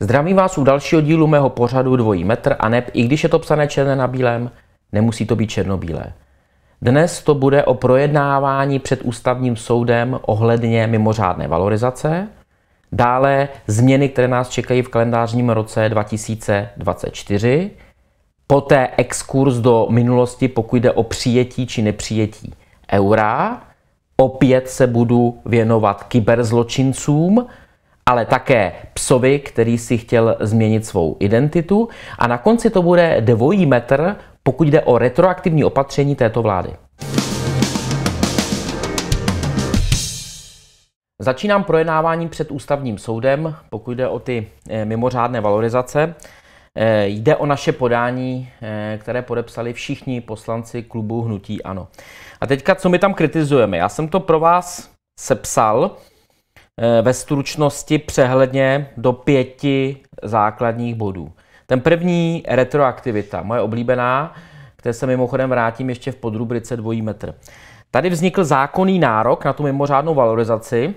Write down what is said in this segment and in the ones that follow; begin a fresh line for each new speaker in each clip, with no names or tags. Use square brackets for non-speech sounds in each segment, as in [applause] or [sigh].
Zdravím vás u dalšího dílu mého pořadu Dvojí metr a neb, i když je to psané černé na bílém, nemusí to být černobílé. Dnes to bude o projednávání před ústavním soudem ohledně mimořádné valorizace – Dále změny, které nás čekají v kalendářním roce 2024. Poté exkurs do minulosti, pokud jde o přijetí či nepřijetí eura. Opět se budu věnovat kyberzločincům, ale také psovi, který si chtěl změnit svou identitu. A na konci to bude dvojí metr, pokud jde o retroaktivní opatření této vlády. Začínám projednáváním před ústavním soudem, pokud jde o ty eh, mimořádné valorizace. Eh, jde o naše podání, eh, které podepsali všichni poslanci klubu Hnutí Ano. A teďka, co my tam kritizujeme? Já jsem to pro vás sepsal ve stručnosti přehledně do pěti základních bodů. Ten první, retroaktivita, moje oblíbená, které se mimochodem vrátím ještě v podrubrice dvojí metr. Tady vznikl zákonný nárok na tu mimořádnou valorizaci,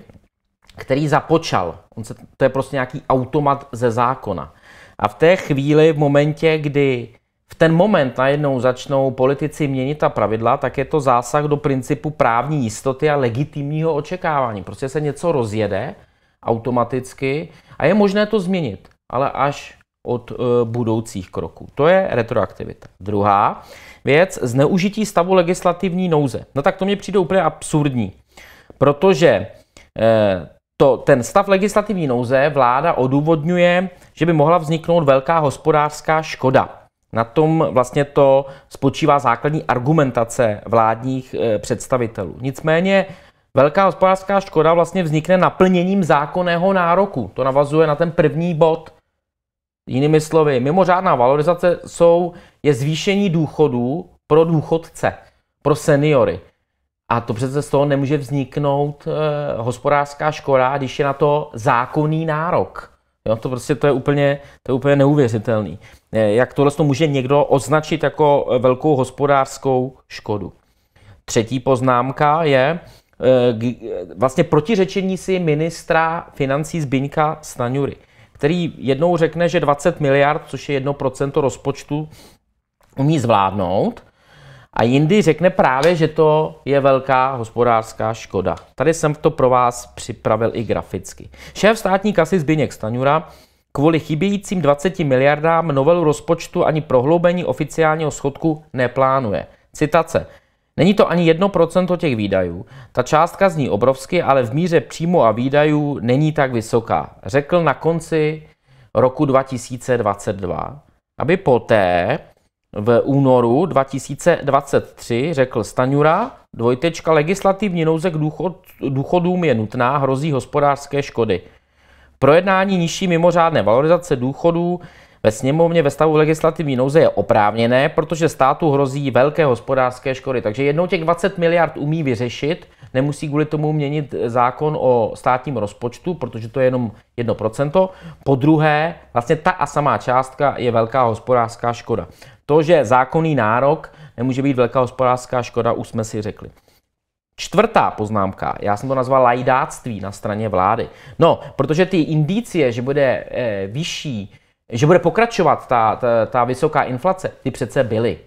který započal. On se, to je prostě nějaký automat ze zákona. A v té chvíli, v momentě, kdy v ten moment najednou začnou politici měnit ta pravidla, tak je to zásah do principu právní jistoty a legitimního očekávání. Prostě se něco rozjede automaticky a je možné to změnit, ale až od eh, budoucích kroků. To je retroaktivita. Druhá věc, zneužití stavu legislativní nouze. No tak to mě přijde úplně absurdní, protože eh, to, ten stav legislativní nouze vláda odůvodňuje, že by mohla vzniknout velká hospodářská škoda. Na tom vlastně to spočívá základní argumentace vládních eh, představitelů. Nicméně velká hospodářská škoda vlastně vznikne naplněním zákonného nároku. To navazuje na ten první bod. Jinými slovy, mimořádná valorizace jsou, je zvýšení důchodů pro důchodce, pro seniory. A to přece z toho nemůže vzniknout e, hospodářská škoda, když je na to zákonný nárok. Jo, to prostě to je úplně, to je úplně neuvěřitelný. E, jak tohle to může někdo označit jako eh, velkou hospodářskou škodu. Třetí poznámka je e, vlastně protiřečení si ministra financí Zbyňka Staňury který jednou řekne, že 20 miliard, což je 1% rozpočtu, umí zvládnout, a jindy řekne právě, že to je velká hospodářská škoda. Tady jsem to pro vás připravil i graficky. Šéf státní kasy Zbigněk Staňura kvůli chybějícím 20 miliardám novelu rozpočtu ani prohloubení oficiálního schodku neplánuje. Citace. Není to ani 1% těch výdajů. Ta částka zní obrovsky, ale v míře příjmu a výdajů není tak vysoká. Řekl na konci roku 2022, aby poté v únoru 2023 řekl Staňura, dvojtečka, legislativní nouze k důchod, důchodům je nutná, hrozí hospodářské škody. Projednání nižší mimořádné valorizace důchodů ve sněmovně ve stavu legislativní nouze je oprávněné, protože státu hrozí velké hospodářské škody. Takže jednou těch 20 miliard umí vyřešit, nemusí kvůli tomu měnit eh, zákon o státním rozpočtu, protože to je jenom 1%. Po druhé, vlastně ta a samá částka je velká hospodářská škoda. To, že zákonný nárok nemůže být velká hospodářská škoda, už jsme si řekli. Čtvrtá poznámka, já jsem to nazval lajdáctví na straně vlády. No, protože ty indicie, že bude e, vyšší že bude pokračovat ta, ta, ta vysoká inflace, ty přece byly.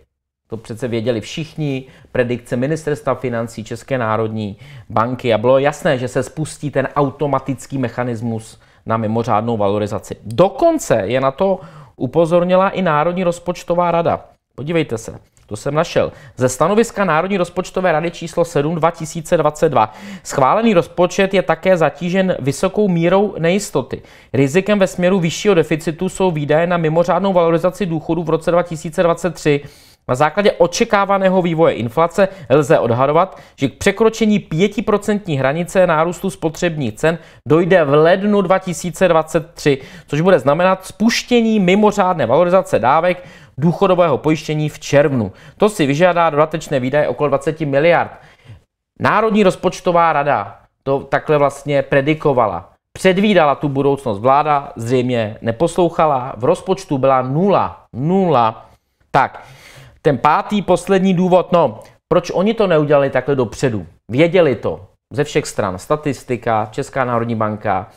To přece věděli všichni, predikce ministerstva financí České národní banky a bylo jasné, že se spustí ten automatický mechanismus na mimořádnou valorizaci. Dokonce je na to upozornila i Národní rozpočtová rada. Podívejte se, to jsem našel. Ze stanoviska Národní rozpočtové rady číslo 7 2022. Schválený rozpočet je také zatížen vysokou mírou nejistoty. Rizikem ve směru vyššího deficitu jsou výdaje na mimořádnou valorizaci důchodu v roce 2023 na základě očekávaného vývoje inflace lze odhadovat, že k překročení 5% hranice nárůstu spotřebních cen dojde v lednu 2023, což bude znamenat spuštění mimořádné valorizace dávek důchodového pojištění v červnu. To si vyžádá dodatečné výdaje okolo 20 miliard. Národní rozpočtová rada to takhle vlastně predikovala. Předvídala tu budoucnost vláda, zřejmě neposlouchala, v rozpočtu byla nula. Nula. Tak, ten pátý, poslední důvod, no, proč oni to neudělali takhle dopředu? Věděli to ze všech stran. Statistika, Česká národní banka,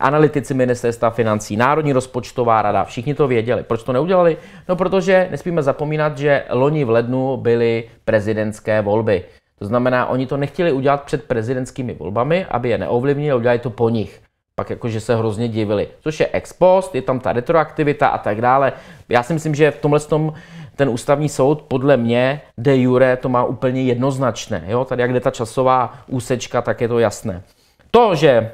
analytici ministerstva financí, Národní rozpočtová rada, všichni to věděli. Proč to neudělali? No protože nesmíme zapomínat, že loni v lednu byly prezidentské volby. To znamená, oni to nechtěli udělat před prezidentskými volbami, aby je neovlivnili, udělali to po nich. Pak jakože se hrozně divili. Což je ex post, je tam ta retroaktivita a tak dále. Já si myslím, že v tomhle tom ten ústavní soud podle mě de jure to má úplně jednoznačné. Jo? Tady jak jde ta časová úsečka, tak je to jasné. To, že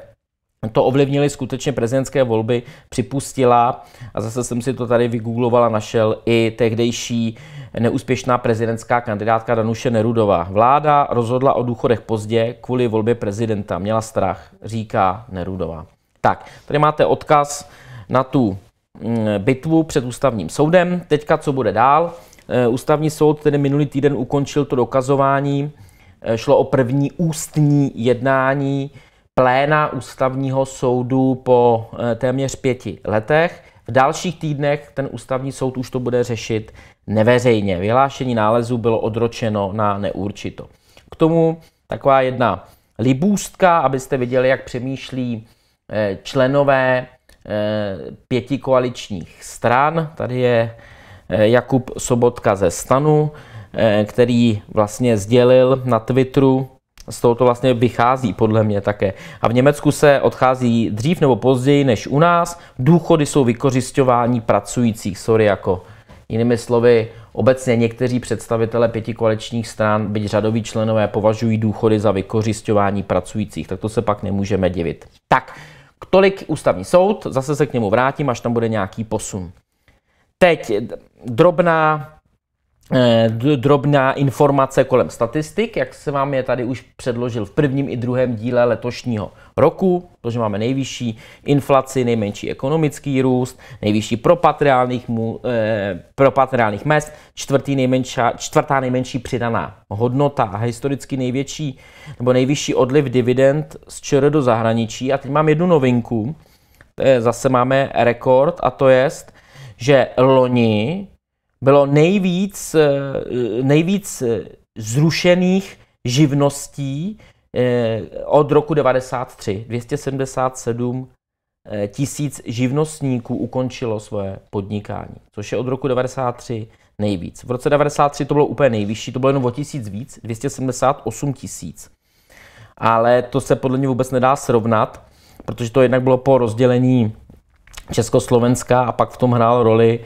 to ovlivnily skutečně prezidentské volby, připustila, a zase jsem si to tady vygoogloval a našel, i tehdejší neúspěšná prezidentská kandidátka Danuše Nerudová. Vláda rozhodla o důchodech pozdě kvůli volbě prezidenta. Měla strach, říká Nerudová. Tak, tady máte odkaz na tu Mm, bitvu před ústavním soudem. Teďka co bude dál? Eh, ústavní soud tedy minulý týden ukončil to dokazování. Eh, šlo o první ústní jednání pléna ústavního soudu po eh, téměř pěti letech. V dalších týdnech ten ústavní soud už to bude řešit neveřejně. Vyhlášení nálezu bylo odročeno na neurčito. K tomu taková jedna libůstka, abyste viděli, jak přemýšlí členové Eh, pěti koaličních stran. Tady je eh, Jakub Sobotka ze stanu, eh, který vlastně sdělil na Twitteru, z toho to vlastně vychází podle mě také. A v Německu se odchází dřív nebo později než u nás. Důchody jsou vykořišťování pracujících, sorry, jako jinými slovy, Obecně někteří představitelé pěti koaličních stran, byť řadoví členové, považují důchody za vykořišťování pracujících, tak to se pak nemůžeme divit. Tak, k tolik ústavní soud, zase se k němu vrátím, až tam bude nějaký posun. Teď drobná Eh, drobná informace kolem statistik, jak se vám je tady už předložil v prvním i druhém díle letošního roku, protože máme nejvyšší inflaci, nejmenší ekonomický růst, nejvyšší propad reálných, mu, eh, propad reálných mest, čtvrtý nejmenší, čtvrtá nejmenší přidaná hodnota a historicky největší nebo nejvyšší odliv dividend z ČR do zahraničí. A teď mám jednu novinku, eh, zase máme rekord a to je, že loni bylo nejvíc, eh, nejvíc eh, zrušených živností eh, od roku 93. 277 tisíc živnostníků ukončilo svoje podnikání, což je od roku 93 nejvíc. V roce 93 to bylo úplně nejvyšší, to bylo jenom o tisíc víc, 278 tisíc. Ale to se podle mě vůbec nedá srovnat, protože to jednak bylo po rozdělení Československa a pak v tom hrál roli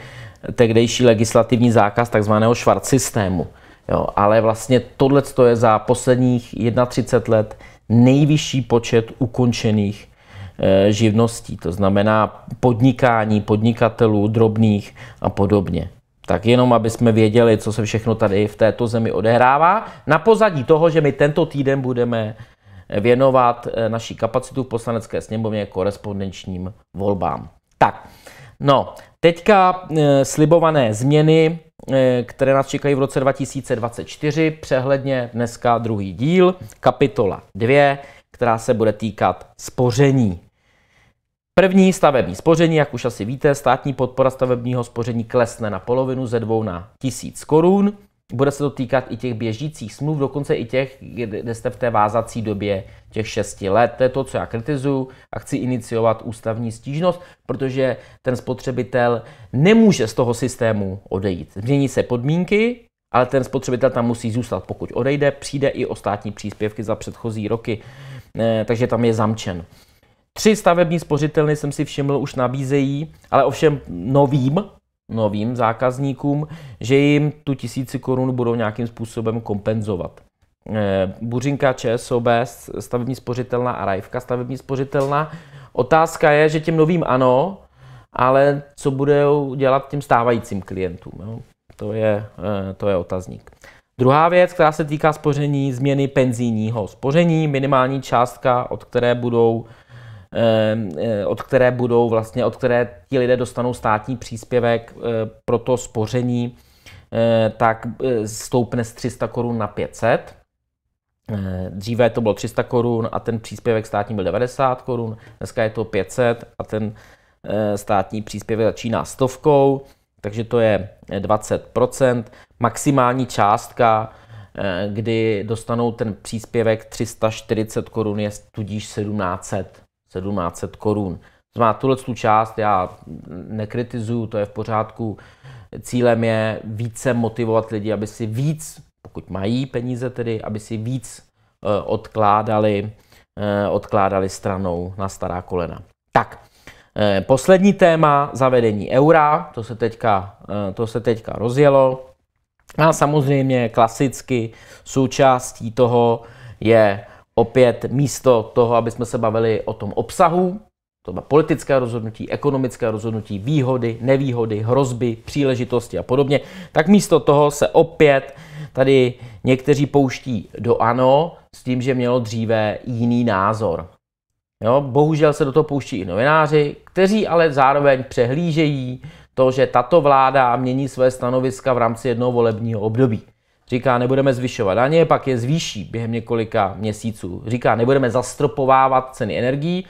tehdejší legislativní zákaz takzvaného švart systému. Jo, ale vlastně tohle je za posledních 31 let nejvyšší počet ukončených e, živností, to znamená podnikání podnikatelů, drobných a podobně. Tak jenom, aby jsme věděli, co se všechno tady v této zemi odehrává. Na pozadí toho, že my tento týden budeme věnovat eh, naší kapacitu v poslanecké sněmovně korespondenčním volbám. Tak, no, Teďka eh, slibované změny, eh, které nás čekají v roce 2024, přehledně dneska druhý díl, kapitola 2, která se bude týkat spoření. První stavební spoření, jak už asi víte, státní podpora stavebního spoření klesne na polovinu ze dvou na tisíc korun. Bude se to týkat i těch běžících smluv, dokonce i těch, kde jste v té vázací době těch 6 let. To je to, co já kritizuju a chci iniciovat ústavní stížnost, protože ten spotřebitel nemůže z toho systému odejít. Změní se podmínky, ale ten spotřebitel tam musí zůstat. Pokud odejde, přijde i o státní příspěvky za předchozí roky, eh, takže tam je zamčen. Tři stavební spořitelny jsem si všiml, už nabízejí, ale ovšem novým novým zákazníkům, že jim tu tisíci korun budou nějakým způsobem kompenzovat. Eh, Buřinka, ČSOB, stavební spořitelna a Rajvka stavební spořitelna. Otázka je, že těm novým ano, ale co budou dělat těm stávajícím klientům? Jo? To, je, eh, to je otazník. Druhá věc, která se týká spoření, změny penzijního spoření, minimální částka, od které budou Eh, eh, od které budou vlastně, od které ti lidé dostanou státní příspěvek eh, pro to spoření, tak stoupne z 300 korun na 500. Dříve to bylo 300 korun a ten příspěvek státní byl 90 korun, dneska je to 500 a ten státní příspěvek začíná stovkou, takže to je 20%. Maximální částka, kdy dostanou ten příspěvek 340 korun, je tudíž 1700 1700 korun. Znamená, tuhle tu část já nekritizuju, to je v pořádku. Cílem je více motivovat lidi, aby si víc, pokud mají peníze tedy, aby si víc eh, odkládali, eh, odkládali stranou na stará kolena. Tak, eh, poslední téma, zavedení eura, to se teďka, to se teďka rozjelo. A samozřejmě klasicky součástí toho je opět místo toho, aby jsme se bavili o tom obsahu, to má politické rozhodnutí, ekonomické rozhodnutí, výhody, nevýhody, hrozby, příležitosti a podobně, tak místo toho se opět tady někteří pouští do ano s tím, že mělo dříve jiný názor. Jo, bohužel se do toho pouští i novináři, kteří ale zároveň přehlížejí to, že tato vláda mění své stanoviska v rámci jednoho volebního období. Říká, nebudeme zvyšovat daně, pak je zvýší během několika měsíců. Říká, nebudeme zastropovávat ceny energií,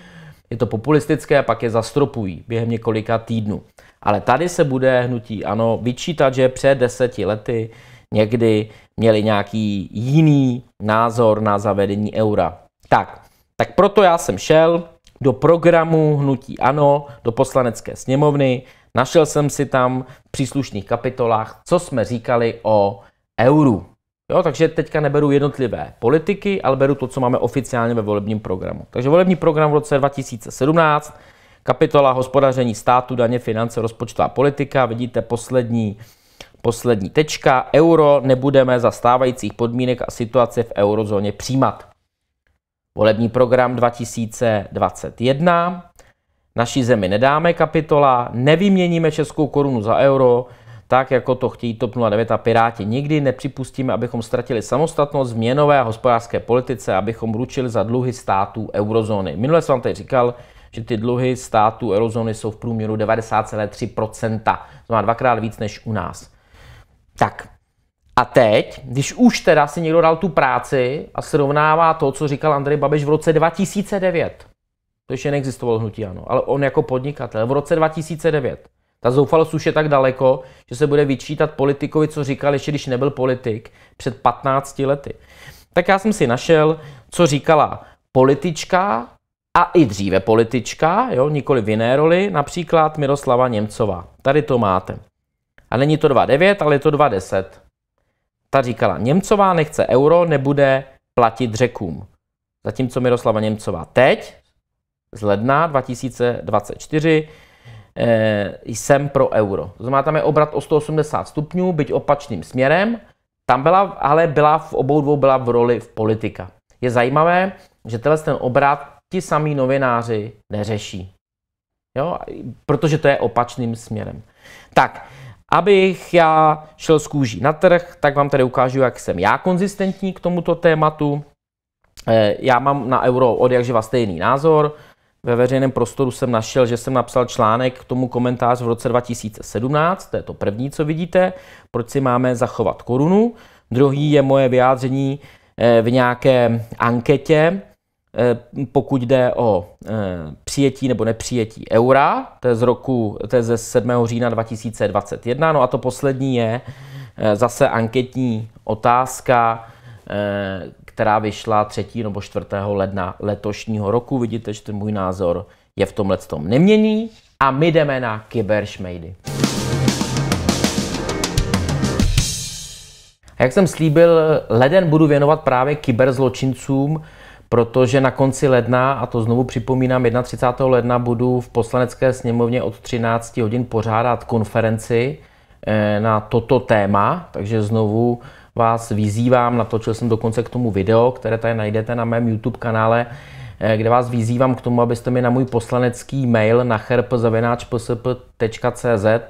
je to populistické, a pak je zastropují během několika týdnů. Ale tady se bude hnutí ano vyčítat, že před deseti lety někdy měli nějaký jiný názor na zavedení eura. Tak, tak proto já jsem šel do programu Hnutí Ano, do poslanecké sněmovny. Našel jsem si tam v příslušných kapitolách, co jsme říkali o eurů. Jo, takže teďka neberu jednotlivé politiky, ale beru to, co máme oficiálně ve volebním programu. Takže volební program v roce 2017, kapitola hospodaření státu, daně, finance, rozpočtová politika, vidíte poslední, poslední tečka, euro nebudeme za stávajících podmínek a situace v eurozóně přijímat. Volební program 2021, naší zemi nedáme kapitola, nevyměníme českou korunu za euro, tak jako to chtějí TOP 09 a Piráti. Nikdy nepřipustíme, abychom ztratili samostatnost v měnové a hospodářské politice, abychom ručili za dluhy států eurozóny. Minule jsem vám tady říkal, že ty dluhy států eurozóny jsou v průměru 90,3%. To má dvakrát víc než u nás. Tak, a teď, když už teda si někdo dal tu práci a srovnává to, co říkal Andrej Babiš v roce 2009, to ještě neexistovalo hnutí ano, ale on jako podnikatel v roce 2009 ta zoufalost už je tak daleko, že se bude vyčítat politikovi, co říkal ještě, když nebyl politik před 15 lety. Tak já jsem si našel, co říkala politička a i dříve politička, jo, nikoli v jiné roli, například Miroslava Němcová. Tady to máte. A není to 2,9, ale je to 2,10. Ta říkala, Němcová nechce euro, nebude platit řekům. Zatímco Miroslava Němcová teď, z ledna 2024, Eh, jsem pro euro. To znamená, tam je obrat o 180 stupňů, byť opačným směrem. Tam byla, ale byla v obou dvou byla v roli v politika. Je zajímavé, že tenhle ten obrat ti samí novináři neřeší. Jo? Protože to je opačným směrem. Tak, abych já šel z kůží na trh, tak vám tady ukážu, jak jsem já konzistentní k tomuto tématu. Eh, já mám na euro od jakživa stejný názor ve veřejném prostoru jsem našel, že jsem napsal článek k tomu komentář v roce 2017, to je to první, co vidíte, proč si máme zachovat korunu. Druhý je moje vyjádření eh, v nějaké anketě, eh, pokud jde o eh, přijetí nebo nepřijetí eura, to je z roku, to je ze 7. října 2021, no a to poslední je zase anketní otázka, Eh, která vyšla 3. nebo 4. ledna letošního roku. Vidíte, že ten můj názor je v tomhle tom nemění. A my jdeme na kyberšmejdy. jak jsem slíbil, leden budu věnovat právě kyberzločincům, protože na konci ledna, a to znovu připomínám, 31. ledna budu v poslanecké sněmovně od 13 hodin pořádat konferenci eh, na toto téma, takže znovu vás vyzývám, natočil jsem dokonce k tomu video, které tady najdete na mém YouTube kanále, eh, kde vás vyzývám k tomu, abyste mi na můj poslanecký mail na herp.psp.cz eh,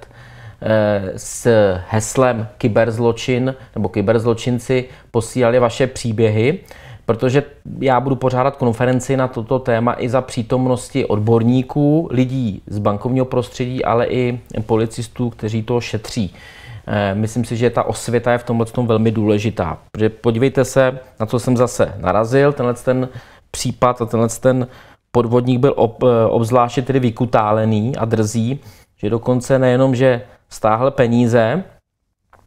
s heslem kyberzločin nebo kyberzločinci posílali vaše příběhy, protože já budu pořádat konferenci na toto téma i za přítomnosti odborníků, lidí z bankovního prostředí, ale i policistů, kteří to šetří. Eh, myslím si, že ta osvěta je v tomhle tom velmi důležitá. Protože podívejte se, na co jsem zase narazil, tenhle ten případ a tenhle ten podvodník byl ob, eh, obzvláště tedy vykutálený a drzí, že dokonce nejenom, že stáhl peníze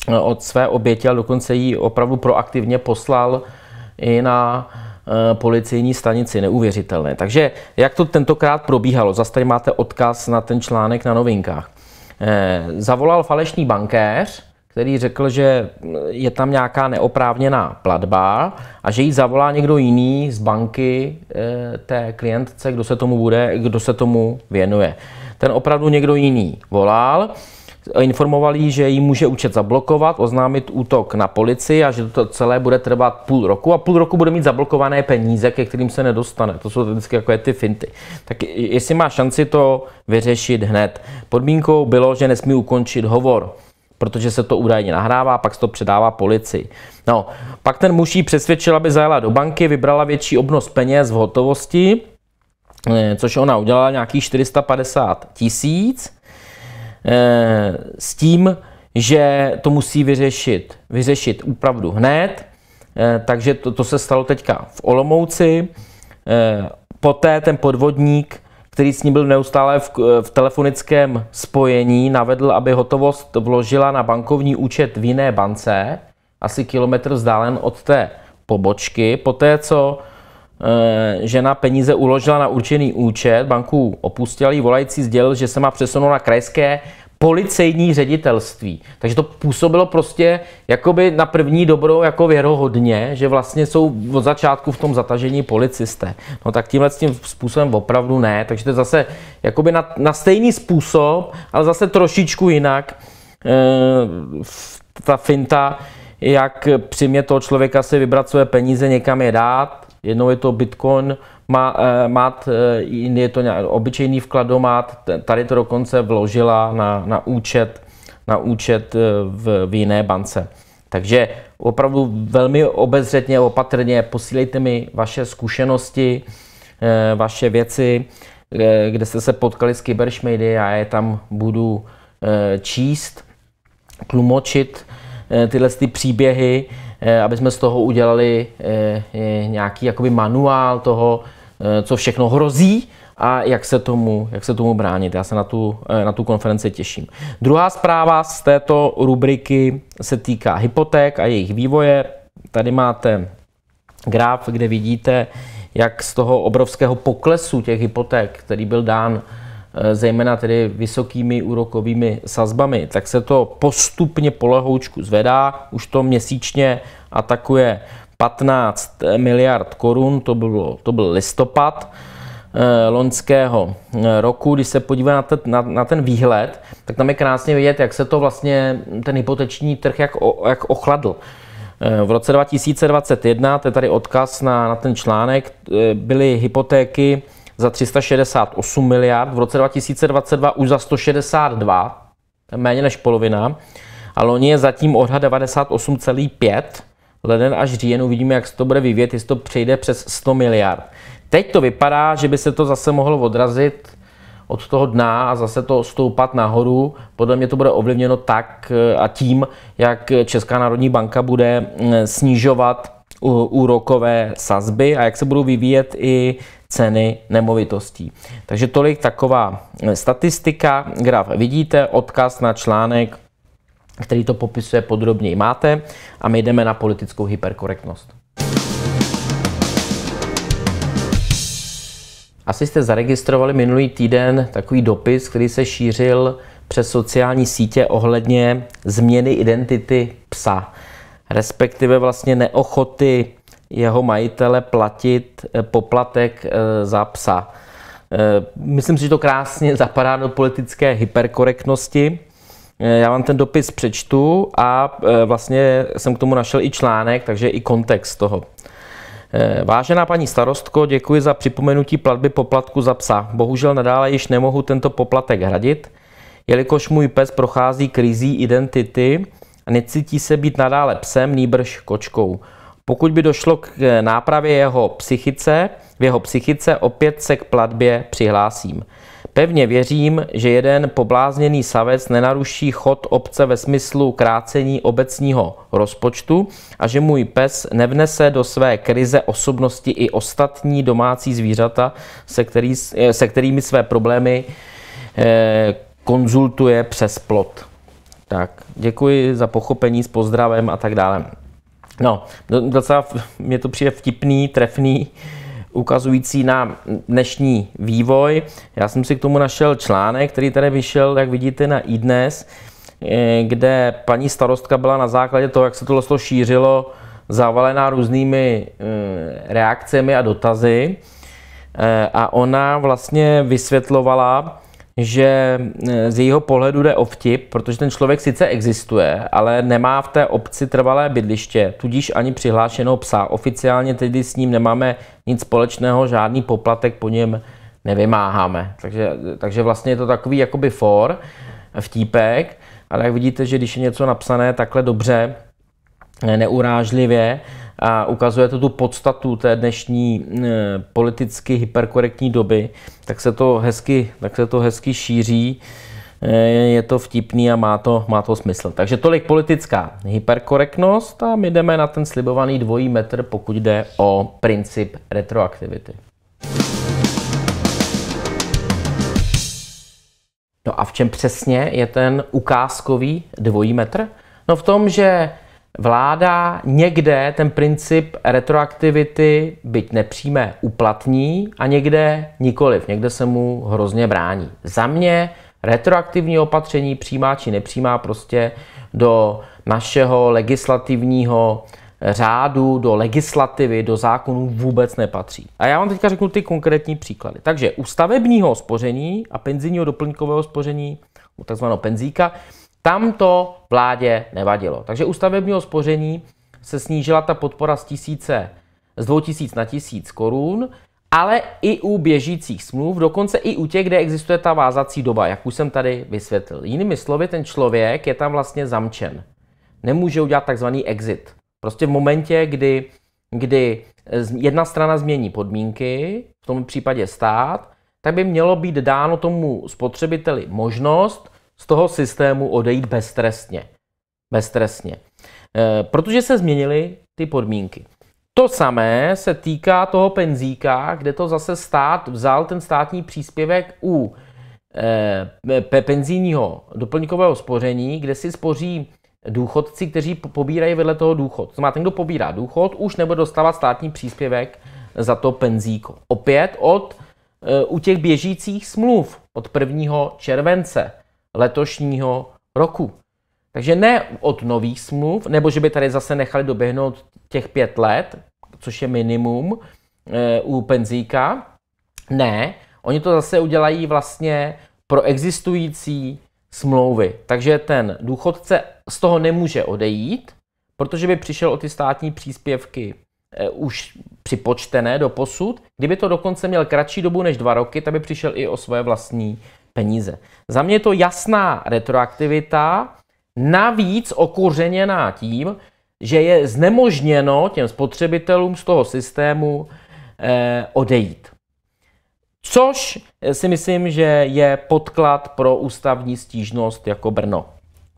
eh, od své oběti, ale dokonce ji opravdu proaktivně poslal i na policejní stanici, neuvěřitelné. Takže jak to tentokrát probíhalo? Zase tady máte odkaz na ten článek na novinkách. Eh, zavolal falešný bankéř, který řekl, že je tam nějaká neoprávněná platba a že ji zavolá někdo jiný z banky eh, té klientce, kdo se tomu bude, kdo se tomu věnuje. Ten opravdu někdo jiný volal informovali, že ji může účet zablokovat, oznámit útok na policii a že to celé bude trvat půl roku a půl roku bude mít zablokované peníze, ke kterým se nedostane. To jsou vždycky jako ty finty. Tak jestli má šanci to vyřešit hned. Podmínkou bylo, že nesmí ukončit hovor protože se to údajně nahrává, pak se to předává policii. No, pak ten muž přesvědčila přesvědčil, aby zajela do banky, vybrala větší obnos peněz v hotovosti, eh, což ona udělala nějakých 450 tisíc Eh, s tím, že to musí vyřešit, vyřešit úpravdu hned, eh, takže to, to se stalo teďka v Olomouci. Eh, poté ten podvodník, který s ním byl neustále v, v telefonickém spojení, navedl, aby hotovost vložila na bankovní účet v jiné bance, asi kilometr vzdálen od té pobočky. Poté, co Eh, žena peníze uložila na určený účet, banku opustila, jí volající sdělil, že se má přesunout na krajské policejní ředitelství. Takže to působilo prostě jakoby na první dobrou jako věrohodně, že vlastně jsou od začátku v tom zatažení policisté. No tak tímhle s tím způsobem opravdu ne, takže to je zase jakoby na, na stejný způsob, ale zase trošičku jinak e, ta finta, jak přimět toho člověka si vybrat své peníze, někam je dát, Jednou je to Bitcoin, má, eh, má, eh, je to nějak, obyčejný vkladomat, tady to dokonce vložila na, na účet, na účet eh, v, v jiné bance. Takže opravdu velmi obezřetně, opatrně posílejte mi vaše zkušenosti, vaše věci, kde jste se potkali s kyberšmejdy, já je tam budu číst, tlumočit tyhle ty příběhy, Eh, aby jsme z toho udělali eh, eh, nějaký jakoby manuál toho, co všechno hrozí a jak se tomu, jak se tomu bránit. Já se na tu, na tu konferenci těším. Druhá zpráva z této rubriky se týká hypoték a jejich vývoje. Tady máte graf, kde vidíte, jak z toho obrovského poklesu těch hypoték, který byl dán Eh, zejména tedy vysokými úrokovými sazbami, tak se to postupně polehoučku zvedá, už to měsíčně atakuje 15 miliard korun, to, bylo, to byl listopad eh, loňského eh, roku. Když se podíváte na, na, na ten výhled, tak tam je krásně vidět, jak se to vlastně, ten hypoteční trh, jak, jak ochladl. V roce 2021, to je tady odkaz na, na ten článek, byly hypotéky za 368 miliard, v roce 2022 už za 162, méně než polovina, a loni je zatím odhad 98,5. Leden až říjen uvidíme, jak se to bude vyvíjet, jestli to přejde přes 100 miliard. Teď to vypadá, že by se to zase mohlo odrazit od toho dna a zase to stoupat nahoru. Podle mě to bude ovlivněno tak eh, a tím, jak Česká národní banka bude mm, snižovat úrokové sazby a jak se budou vyvíjet i ceny nemovitostí. Takže tolik taková eh, statistika, graf vidíte, odkaz na článek, který to popisuje podrobněji máte a my jdeme na politickou hyperkorektnost. Asi jste zaregistrovali minulý týden takový dopis, který se šířil přes sociální sítě ohledně změny identity psa, respektive vlastně neochoty jeho majitele platit eh, poplatek eh, za psa. Eh, myslím si, že to krásně [laughs] zapadá do politické hyperkorektnosti. Já vám ten dopis přečtu a vlastně jsem k tomu našel i článek, takže i kontext toho. Vážená paní starostko, děkuji za připomenutí platby poplatku za psa. Bohužel nadále již nemohu tento poplatek hradit, jelikož můj pes prochází krizí identity a necítí se být nadále psem, nýbrž kočkou. Pokud by došlo k eh, nápravě jeho psychice, v jeho psychice opět se k platbě přihlásím. Pevně věřím, že jeden poblázněný savec nenaruší chod obce ve smyslu krácení obecního rozpočtu a že můj pes nevnese do své krize osobnosti i ostatní domácí zvířata, se, který, eh, se kterými své problémy eh, konzultuje přes plot. Tak, děkuji za pochopení s pozdravem a tak dále. No, docela mě to přijde vtipný, trefný, ukazující na dnešní vývoj. Já jsem si k tomu našel článek, který tady vyšel, jak vidíte, na iDnes, eh, kde paní starostka byla na základě toho, jak se tohle to šířilo, zavalená různými eh, reakcemi a dotazy. Eh, a ona vlastně vysvětlovala, že e, z jejího pohledu jde o vtip, protože ten člověk sice existuje, ale nemá v té obci trvalé bydliště, tudíž ani přihlášeného psa. Oficiálně tedy s ním nemáme nic společného, žádný poplatek po něm nevymáháme. Takže, takže vlastně je to takový jakoby for, vtípek, ale jak vidíte, že když je něco napsané takhle dobře, e, neurážlivě, a ukazuje to tu podstatu té dnešní eh, politicky hyperkorektní doby, tak se to hezky, tak se to hezky šíří eh, je to vtipný a má to, má to smysl. Takže tolik politická hyperkorektnost a my jdeme na ten slibovaný dvojí metr, pokud jde o princip retroaktivity. No a v čem přesně je ten ukázkový dvojí metr? No v tom, že Vláda někde ten princip retroaktivity, byť nepřímé, uplatní a někde nikoliv, někde se mu hrozně brání. Za mě retroaktivní opatření, přímá či nepřímá, prostě do našeho legislativního řádu, do legislativy, do zákonů vůbec nepatří. A já vám teďka řeknu ty konkrétní příklady. Takže u stavebního spoření a penzijního doplňkového spoření, u takzvaného penzíka, tam to vládě nevadilo. Takže u stavebního spoření se snížila ta podpora z, tisíce, z 2000 na 1000 korun, ale i u běžících smluv, dokonce i u těch, kde existuje ta vázací doba, jak už jsem tady vysvětlil. Jinými slovy, ten člověk je tam vlastně zamčen. Nemůže udělat takzvaný exit. Prostě v momentě, kdy, kdy jedna strana změní podmínky, v tom případě stát, tak by mělo být dáno tomu spotřebiteli možnost z toho systému odejít beztrestně. Beztrestně. E, protože se změnily ty podmínky. To samé se týká toho penzíka, kde to zase stát vzal ten státní příspěvek u e, penzijního doplňkového spoření, kde si spoří důchodci, kteří pobírají vedle toho důchod. To znamená, ten, kdo pobírá důchod, už nebude dostávat státní příspěvek za to penzíko. Opět od, e, u těch běžících smluv od 1. července letošního roku. Takže ne od nových smluv, nebo že by tady zase nechali doběhnout těch pět let, což je minimum e, u penzíka. Ne, oni to zase udělají vlastně pro existující smlouvy. Takže ten důchodce z toho nemůže odejít, protože by přišel o ty státní příspěvky e, už připočtené do posud. Kdyby to dokonce měl kratší dobu než dva roky, tak by přišel i o svoje vlastní peníze. Za mě je to jasná retroaktivita, navíc okořeněná tím, že je znemožněno těm spotřebitelům z toho systému eh, odejít. Což eh, si myslím, že je podklad pro ústavní stížnost jako Brno.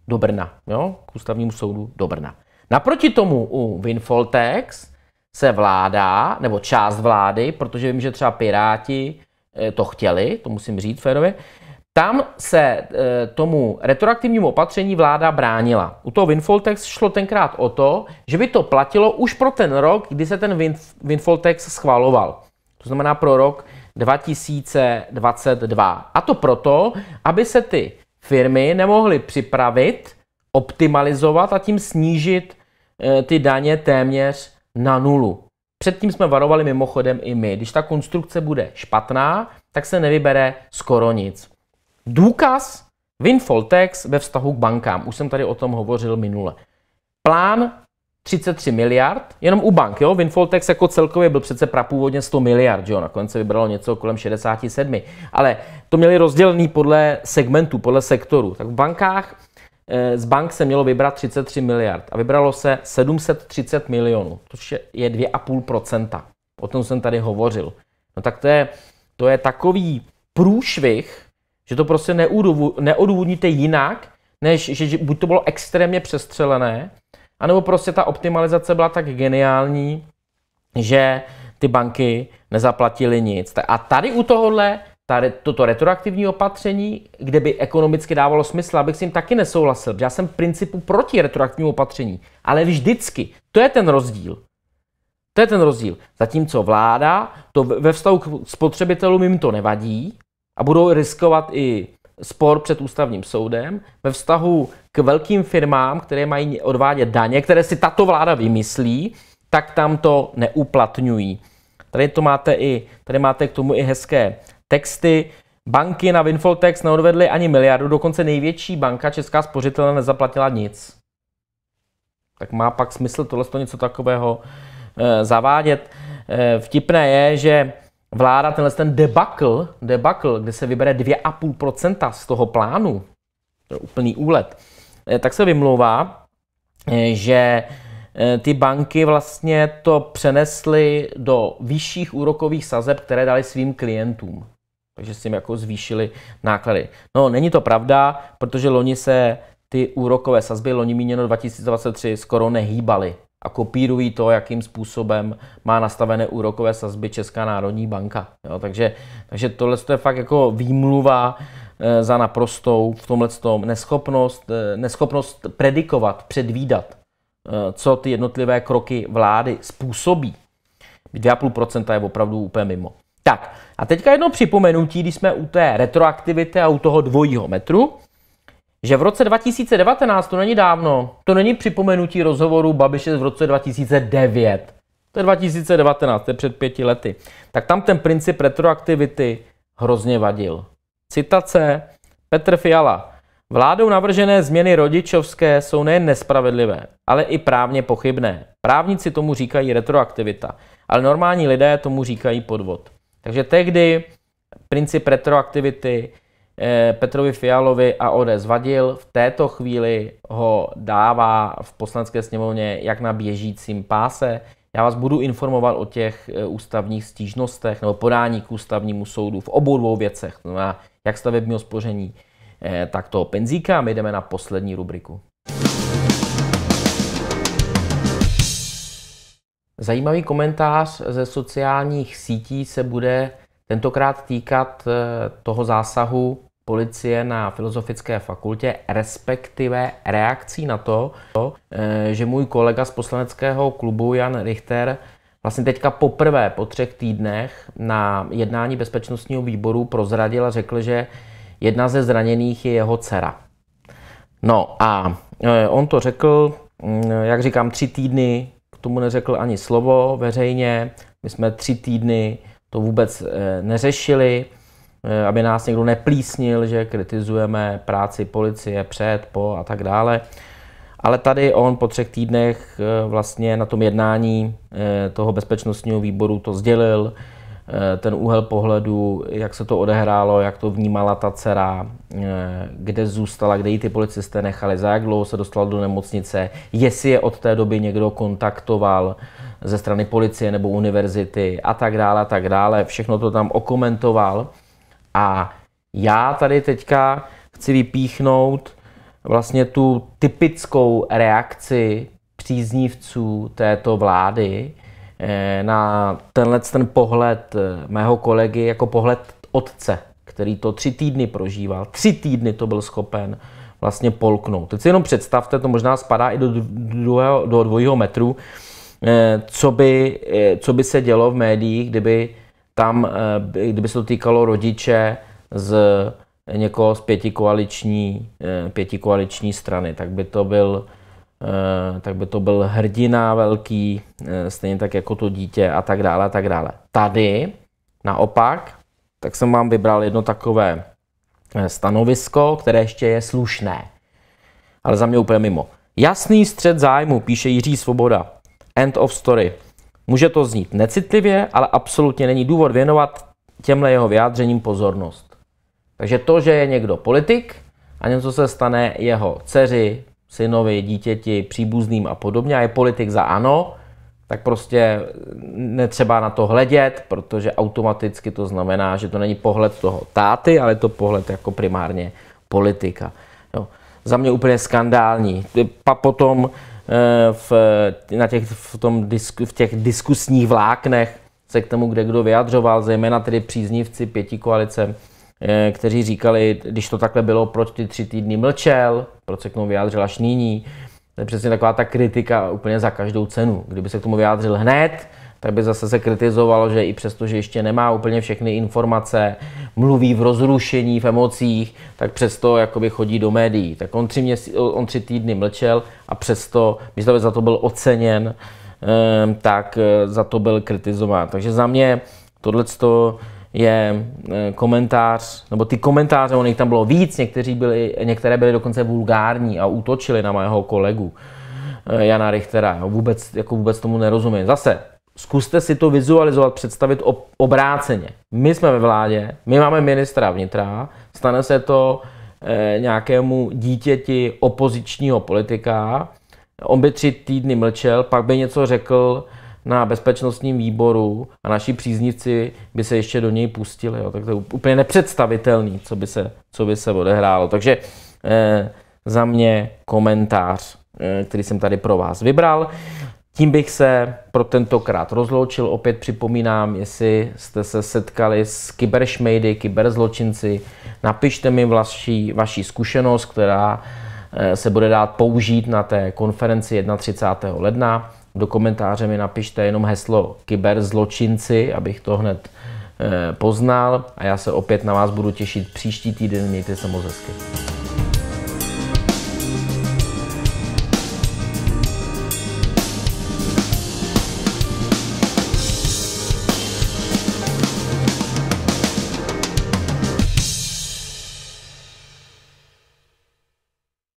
Do Brna, jo? k ústavnímu soudu do Brna. Naproti tomu u Winfoltex se vláda, nebo část vlády, protože vím, že třeba Piráti eh, to chtěli, to musím říct férově, eh, tam se e, tomu retroaktivnímu opatření vláda bránila. U toho Winfoltex šlo tenkrát o to, že by to platilo už pro ten rok, kdy se ten windfall schvaloval. To znamená pro rok 2022. A to proto, aby se ty firmy nemohly připravit, optimalizovat a tím snížit e, ty daně téměř na nulu. Předtím jsme varovali mimochodem i my. Když ta konstrukce bude špatná, tak se nevybere skoro nic. Důkaz Windfall tax ve vztahu k bankám. Už jsem tady o tom hovořil minule. Plán 33 miliard, jenom u bank, jo? Windfall tax jako celkově byl přece prapůvodně 100 miliard, jo? Nakonec se vybralo něco kolem 67. Ale to měli rozdělený podle segmentu, podle sektoru. Tak v bankách eh, z bank se mělo vybrat 33 miliard a vybralo se 730 milionů, což je 2,5%. O tom jsem tady hovořil. No tak to je, to je takový průšvih že to prostě neodůvodníte jinak, než že, buď to bylo extrémně přestřelené, anebo prostě ta optimalizace byla tak geniální, že ty banky nezaplatily nic. A tady u tohohle, tady, toto retroaktivní opatření, kde by ekonomicky dávalo smysl, abych s tím taky nesouhlasil, já jsem v principu proti retroaktivnímu opatření, ale vždycky. To je ten rozdíl. To je ten rozdíl. Zatímco vláda, to ve vztahu k spotřebitelům jim to nevadí, a budou riskovat i spor před ústavním soudem ve vztahu k velkým firmám, které mají odvádět daně, které si tato vláda vymyslí, tak tam to neuplatňují. Tady to máte i, tady máte k tomu i hezké texty. Banky na Winfoltex neodvedly ani miliardu, dokonce největší banka Česká spořitelna nezaplatila nic. Tak má pak smysl tohle něco takového e, zavádět. E, vtipné je, že vláda tenhle ten debakl, debakl, kde se vybere 2,5% z toho plánu, to je úplný úlet, eh, tak se vymlouvá, eh, že eh, ty banky vlastně to přenesly do vyšších úrokových sazeb, které dali svým klientům. Takže s tím jako zvýšili náklady. No, není to pravda, protože loni se ty úrokové sazby, loni míněno 2023, skoro nehýbaly a kopírují to, jakým způsobem má nastavené úrokové sazby Česká národní banka. Jo, takže, takže tohle je fakt jako výmluva eh, za naprostou v tomhle tom neschopnost, eh, neschopnost predikovat, předvídat, eh, co ty jednotlivé kroky vlády způsobí. 2,5% je opravdu úplně mimo. Tak, a teďka jedno připomenutí, když jsme u té retroaktivity a u toho dvojího metru že v roce 2019, to není dávno, to není připomenutí rozhovoru Babiše v roce 2009, to je 2019, to je před pěti lety, tak tam ten princip retroaktivity hrozně vadil. Citace Petr Fiala. Vládou navržené změny rodičovské jsou nejen nespravedlivé, ale i právně pochybné. Právníci tomu říkají retroaktivita, ale normální lidé tomu říkají podvod. Takže tehdy princip retroaktivity Eh, Petrovi Fialovi a ODS vadil. V této chvíli ho dává v poslanské sněmovně jak na běžícím páse. Já vás budu informovat o těch eh, ústavních stížnostech nebo podání k ústavnímu soudu v obou dvou věcech, to znamená jak stavebního spoření, eh, tak toho penzíka. My jdeme na poslední rubriku. Zajímavý komentář ze sociálních sítí se bude tentokrát týkat toho zásahu policie na Filozofické fakultě, respektive reakcí na to, eh, že můj kolega z poslaneckého klubu Jan Richter vlastně teďka poprvé po třech týdnech na jednání bezpečnostního výboru prozradil a řekl, že jedna ze zraněných je jeho dcera. No a eh, on to řekl, mm, jak říkám, tři týdny, k tomu neřekl ani slovo veřejně, my jsme tři týdny to vůbec eh, neřešili. Eh, aby nás někdo neplísnil, že kritizujeme práci policie před, po a tak dále. Ale tady on po třech týdnech eh, vlastně na tom jednání eh, toho bezpečnostního výboru to sdělil, ten úhel pohledu, jak se to odehrálo, jak to vnímala ta dcera, kde zůstala, kde ji ty policisté nechali, za jak dlouho se dostala do nemocnice, jestli je od té doby někdo kontaktoval ze strany policie nebo univerzity a tak dále, a tak dále. Všechno to tam okomentoval. A já tady teďka chci vypíchnout vlastně tu typickou reakci příznivců této vlády eh, na tenhle ten pohled eh, mého kolegy jako pohled otce, který to tři týdny prožíval. Tři týdny to byl schopen vlastně polknout. Teď si jenom představte, to možná spadá i do, druhého, do dvojího metru, eh, co by, co by se dělo v médiích, kdyby tam, eh, kdyby se to týkalo rodiče z někoho z pětikoaliční, eh, pětikoaliční strany, tak by to byl eh, tak by to byl hrdina velký, stejně tak jako to dítě a tak dále a tak dále. Tady naopak, tak jsem vám vybral jedno takové stanovisko, které ještě je slušné, ale za mě úplně mimo. Jasný střed zájmu, píše Jiří Svoboda. End of story. Může to znít necitlivě, ale absolutně není důvod věnovat těmhle jeho vyjádřením pozornost. Takže to, že je někdo politik a něco se stane jeho dceři, synovi, dítěti, příbuzným a podobně a je politik za ano, tak prostě netřeba na to hledět, protože automaticky to znamená, že to není pohled toho táty, ale je to pohled jako primárně politika. Jo. No, za mě úplně skandální. A potom Eh, v, na těch, v, tom disku, v těch diskusních vláknech se k tomu kde kdo vyjadřoval, zejména tedy příznivci pěti koalice, eh, kteří říkali, když to takhle bylo, proč ty tři týdny mlčel, proč se k tomu vyjádřil až nyní. To je přesně taková ta kritika úplně za každou cenu. Kdyby se k tomu vyjádřil hned, tak by zase se kritizovalo, že i přesto, že ještě nemá úplně všechny informace, mluví v rozrušení, v emocích, tak přesto jakoby chodí do médií. Tak on tři, měsí, on tři týdny mlčel a přesto, myslím, že za to byl oceněn, tak eh, za to byl kritizován. Takže za mě tohle je eh, komentář, nebo ty komentáře, on jich tam bylo víc, někteří byli, některé byly dokonce vulgární a útočili na mého kolegu eh, Jana Richtera. Vůbec, jako vůbec tomu nerozumím. Zase, zkuste si to vizualizovat, představit obráceně. My jsme ve vládě, my máme ministra vnitra, stane se to e, nějakému dítěti opozičního politika, on by tři týdny mlčel, pak by něco řekl na bezpečnostním výboru a naši příznivci by se ještě do něj pustili. Jo. Tak to je úplně nepředstavitelné, co by se, co by se odehrálo. Takže e, za mě komentář, e, který jsem tady pro vás vybral. Tím bych se pro tentokrát rozloučil. Opět připomínám, jestli jste se setkali s kyberšmejdy, kyberzločinci, napište mi vaši, vaši zkušenost, která eh, se bude dát použít na té konferenci 31. ledna. Do komentáře mi napište jenom heslo kyberzločinci, abych to hned eh, poznal a já se opět na vás budu těšit příští týden. Mějte se moc hezky.